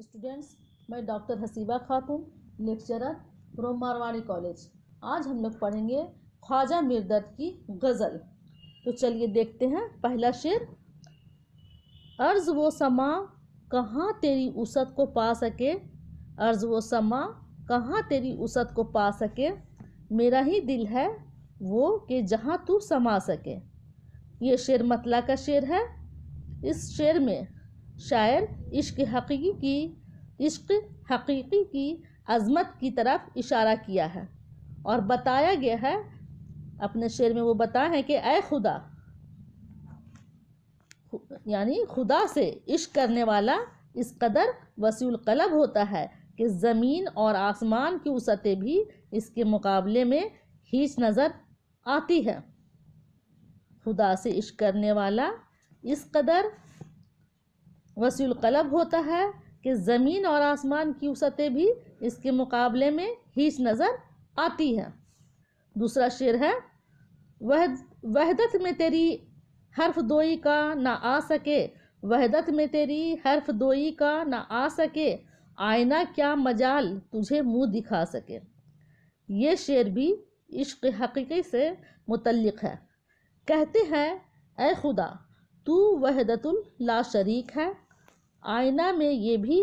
students मैं doctor Haseeba खातून lecturer from Marwari college आज हम लोग पढ़ेंगे ख्वाजा मिर्दत की गज़ल तो चलिए देखते हैं पहला शेर अर्ज़ वो समा कहाँ तेरी उसत को पा सके अर्ज़ वो समा कहाँ तेरी उसत को पा सके मेरा ही दिल है वो कि जहाँ तू समा सके ये शेर मतला का शेर है इस शेर में शायर इश्क हकीकी की इश्क हकीकी की अज़मत की तरफ इशारा किया है और बताया गया है अपने शेर में वो बताए हैं कि अ खुदा यानी खुदा से इश्क करने वाला इस कदर वसूल कलब होता है कि ज़मीन और आसमान की उसतें भी इसके मुकाबले में हीच नज़र आती है खुदा से इश्क करने वाला इस कदर वसील कलब होता है कि ज़मीन और आसमान की वसतें भी इसके मुकाबले में हीच नज़र आती है दूसरा शेर है वहद वहदत में तेरी हर्फ दोई का ना आ सके वहदत में तेरी हर्फ दोई का ना आ सके आईना क्या मजाल तुझे मुंह दिखा सके ये शेर भी इश्क हकीकी से मुतलक है कहते हैं ए खुदा तू वहदतुल ला शरीक है आईना में ये भी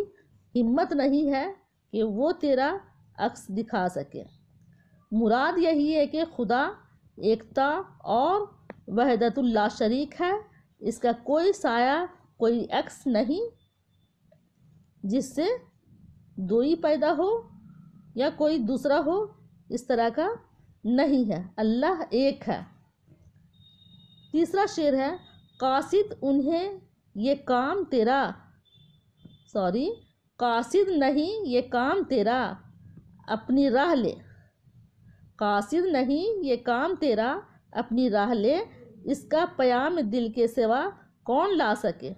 हिम्मत नहीं है कि वो तेरा अक्स दिखा सके मुराद यही है कि खुदा एकता और वहदतुल्ला शरीक है इसका कोई साया कोई एक्स नहीं जिससे दोई पैदा हो या कोई दूसरा हो इस तरह का नहीं है अल्लाह एक है तीसरा शेर है कासिद उन्हें ये काम तेरा सॉरी कासिद नहीं ये काम तेरा अपनी राह ले कासिद नहीं ये काम तेरा अपनी राह ले इसका प्याम दिल के सिवा कौन ला सके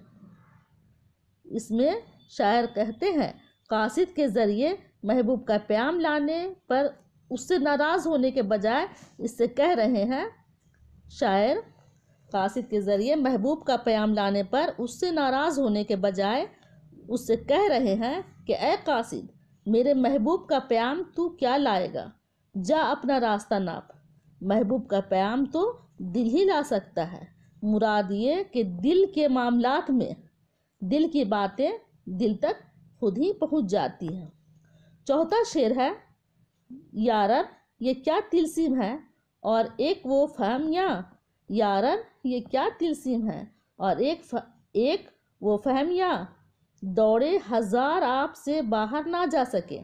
इसमें शायर कहते हैं कासिद के ज़रिए महबूब का प्याम लाने पर उससे नाराज़ होने के बजाय इससे कह रहे हैं शायर कासिद के ज़रिए महबूब का प्याम लाने पर उससे नाराज़ होने के बजाय उससे कह रहे हैं कि ए कासिद मेरे महबूब का प्याम तू क्या लाएगा जा अपना रास्ता नाप महबूब का प्याम तो दिल ही ला सकता है मुराद ये कि दिल के मामलात में दिल की बातें दिल तक खुद ही पहुंच जाती हैं चौथा शेर है यारब ये क्या तिलसिम है और एक वो या यारब ये क्या तिलसिम है और एक फ, एक वो या दौड़े हजार आप से बाहर ना जा सके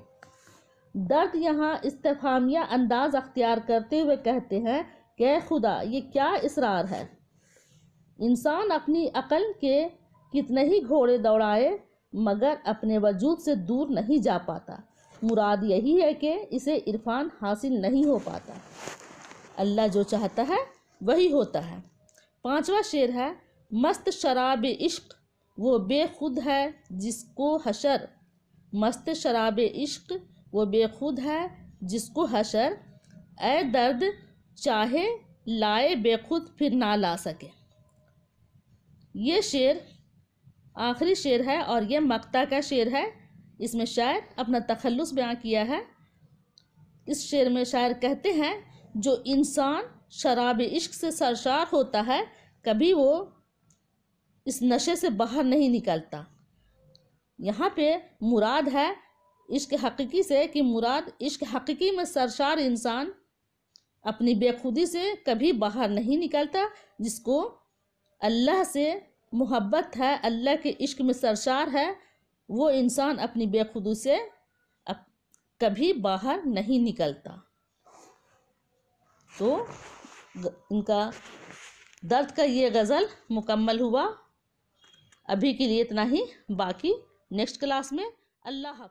दर्द यहाँ इस्तेफामिया अंदाज अख्तियार करते हुए कहते हैं कि खुदा ये क्या इसरार है इंसान अपनी अकल के कितने ही घोड़े दौड़ाए मगर अपने वजूद से दूर नहीं जा पाता मुराद यही है कि इसे इरफान हासिल नहीं हो पाता अल्लाह जो चाहता है वही होता है पांचवा शेर है मस्त शराब इश्क वो बेखुद है जिसको हशर मस्त शराब इश्क वो बेखुद है जिसको हशर ए दर्द चाहे लाए बेखुद फिर ना ला सके ये शेर आखिरी शेर है और ये मक्ता का शेर है इसमें शायर अपना तखलस बयां किया है इस शेर में शायर कहते हैं जो इंसान शराब इश्क से सरशार होता है कभी वो इस नशे से बाहर नहीं निकलता यहाँ पे मुराद है इश्क हकीकी से कि मुराद इश्क हकीकी में सरशार इंसान अपनी बेखुदी से कभी बाहर नहीं निकलता जिसको अल्लाह से मोहब्बत है अल्लाह के इश्क में सरशार है वो इंसान अपनी बेखुदी से अप, कभी बाहर नहीं निकलता तो इनका दर्द का ये गज़ल मुकम्मल हुआ अभी के लिए इतना ही बाकी नेक्स्ट क्लास में अल्लाह हाफ